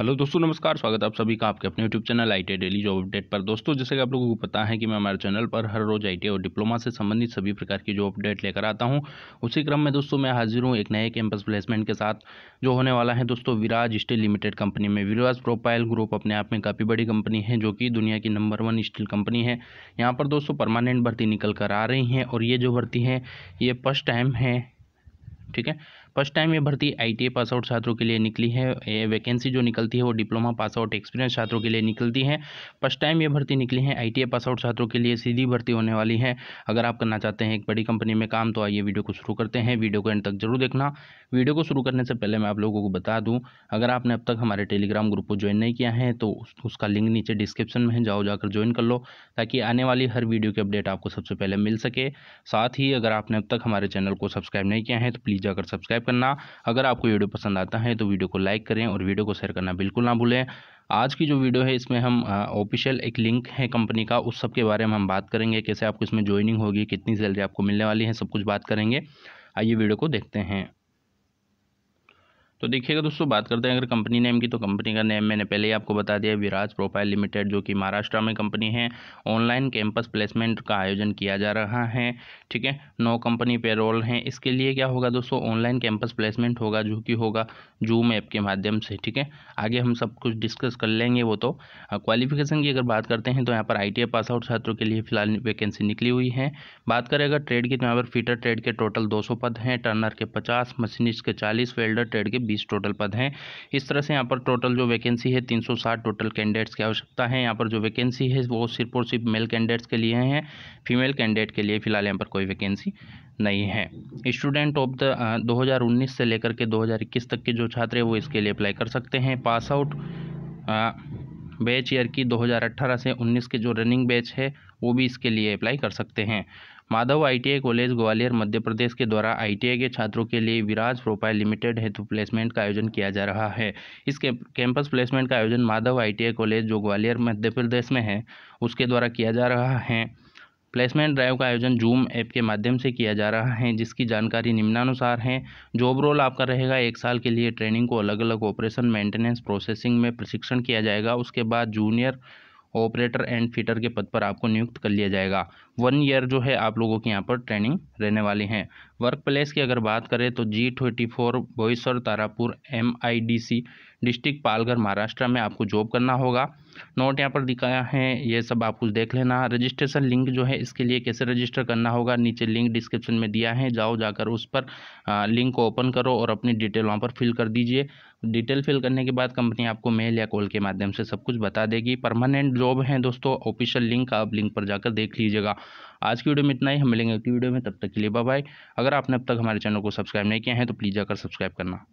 hello दोस्तों नमस्कार स्वागत आप सभी का आपके अपने YouTube channel I daily job update पर दोस्तों जैसे कि आप लोगों को पता है कि मैं हमारे चैनल पर हर रोज़ आई और डिप्लोमा से संबंधित सभी प्रकार की जॉब अपडेट लेकर आता हूं उसी क्रम में दोस्तों मैं हाजिर हूं एक नए कैंपस प्लेसमेंट के साथ जो होने वाला है दोस्तों विराज स्टील लिमिटेड कंपनी में विराज प्रोपाइल ग्रुप अपने आप में काफ़ी बड़ी कंपनी है जो कि दुनिया की नंबर वन स्टील कंपनी है यहाँ पर दोस्तों परमानेंट भर्ती निकल कर आ रही हैं और ये जो भर्ती है ये फर्स्ट टाइम है ठीक है फर्स्ट टाइम ये भर्ती आई पास आउट छात्रों के लिए निकली है ये वैकेंसी जो निकलती है वो डिप्लोमा पास आउट एक्सपीरियंस छात्रों के लिए निकलती है फर्स्ट टाइम ये भर्ती निकली है आई पास आउट छात्रों के लिए सीधी भर्ती होने वाली है अगर आप करना चाहते हैं एक बड़ी कंपनी में काम तो आइए वीडियो को शुरू करते हैं वीडियो को एंड तक जरूर देखना वीडियो को शुरू करने से पहले मैं आप लोगों को बता दूँ अगर आपने अब तक हमारे टेलीग्राम ग्रुप को ज्वाइन नहीं किया है तो उसका लिंक नीचे डिस्क्रिप्शन में है जाओ जाकर ज्वाइन कर लो ताकि आने वाली हर वीडियो की अपडेट आपको सबसे पहले मिल सके साथ ही अगर आपने अब तक हमारे चैनल को सब्सक्राइब नहीं किया है तो प्लीज़ जाकर सब्सक्राइब करना अगर आपको वीडियो पसंद आता है तो वीडियो को लाइक करें और वीडियो को शेयर करना बिल्कुल ना भूलें आज की जो वीडियो है इसमें हम ऑफिशियल एक लिंक है कंपनी का उस सब के बारे में हम बात करेंगे कैसे आपको इसमें ज्वाइनिंग होगी कितनी सैलरी आपको मिलने वाली है सब कुछ बात करेंगे आइए वीडियो को देखते हैं तो देखिएगा दोस्तों बात करते हैं अगर कंपनी नेम की तो कंपनी का नेम मैंने पहले ही आपको बता दिया विराज प्रोफाइल लिमिटेड जो कि महाराष्ट्र में कंपनी है ऑनलाइन कैंपस प्लेसमेंट का आयोजन किया जा रहा है ठीक है नौ कंपनी पेरोल हैं इसके लिए क्या होगा दोस्तों ऑनलाइन कैंपस प्लेसमेंट होगा जो कि होगा जूम ऐप के माध्यम से ठीक है आगे हम सब कुछ डिस्कस कर लेंगे वो तो क्वालिफिकेशन की अगर बात करते हैं तो यहाँ पर आई पास आउट छात्रों के लिए फिलहाल वैकेंसी निकली हुई है बात करें अगर ट्रेड की तो यहाँ पर फीटर ट्रेड के टोटल दो पद हैं टर्नर के पचास मशीनिस्ट के चालीस वेल्डर ट्रेड के बीस टोटल पद हैं इस तरह से यहाँ पर टोटल जो वैकेंसी है तीन टोटल कैंडिडेट्स की आवश्यकता है यहाँ पर जो वैकेंसी है वो सिर्फ और सिर्फ मेल कैंडिडेट्स के लिए हैं फीमेल कैंडिडेट के लिए फिलहाल यहाँ पर कोई वैकेंसी नहीं है स्टूडेंट ऑफ द 2019 से लेकर के 2021 तक के जो छात्र हैं वो इसके लिए अप्लाई कर सकते हैं पास आउट बैच ईयर की 2018 से 19 के जो रनिंग बैच है वो भी इसके लिए अप्लाई कर सकते हैं माधव आईटीआई कॉलेज ग्वालियर मध्य प्रदेश के द्वारा आईटीआई के छात्रों के लिए विराज प्रोफाइल लिमिटेड हेतु प्लेसमेंट का आयोजन किया जा रहा है इस कैंपस प्लेसमेंट का आयोजन माधव आईटीआई कॉलेज जो ग्वालियर मध्य प्रदेश में है उसके द्वारा किया जा रहा है प्लेसमेंट ड्राइव का आयोजन जूम ऐप के माध्यम से किया जा रहा है जिसकी जानकारी निम्नानुसार है जॉब रोल आपका रहेगा एक साल के लिए ट्रेनिंग को अलग अलग ऑपरेशन मेंटेनेंस प्रोसेसिंग में प्रशिक्षण किया जाएगा उसके बाद जूनियर ऑपरेटर एंड फिटर के पद पर आपको नियुक्त कर लिया जाएगा वन ईयर जो है आप लोगों की यहाँ पर ट्रेनिंग रहने वाली है वर्क प्लेस की अगर बात करें तो G twenty four Boisar Tarapur M I D C district Palghar Maharashtra में आपको जॉब करना होगा नोट यहाँ पर दिखाया है ये सब आप कुछ देख लेना रजिस्ट्रेशन लिंक जो है इसके लिए कैसे रजिस्टर करना होगा नीचे लिंक डिस्क्रिप्शन में दिया है जाओ जाकर उस पर लिंक को ओपन करो और अपनी डिटेल वहाँ पर फिल कर दीजिए डिटेल फिल करने के बाद कंपनी आपको मेल या कॉल के माध्यम से सब कुछ बता देगी परमानेंट जॉब है दोस्तों ऑफिशियल लिंक आप लिंक पर जाकर देख लीजिएगा आज की वीडियो में इतना ही हम मिलेंगे अगली वीडियो में तब तक के लिए बाय अगर आपने अब तक हमारे चैनल को सब्सक्राइब नहीं किया है तो प्लीज़ जाकर सब्सक्राइब करना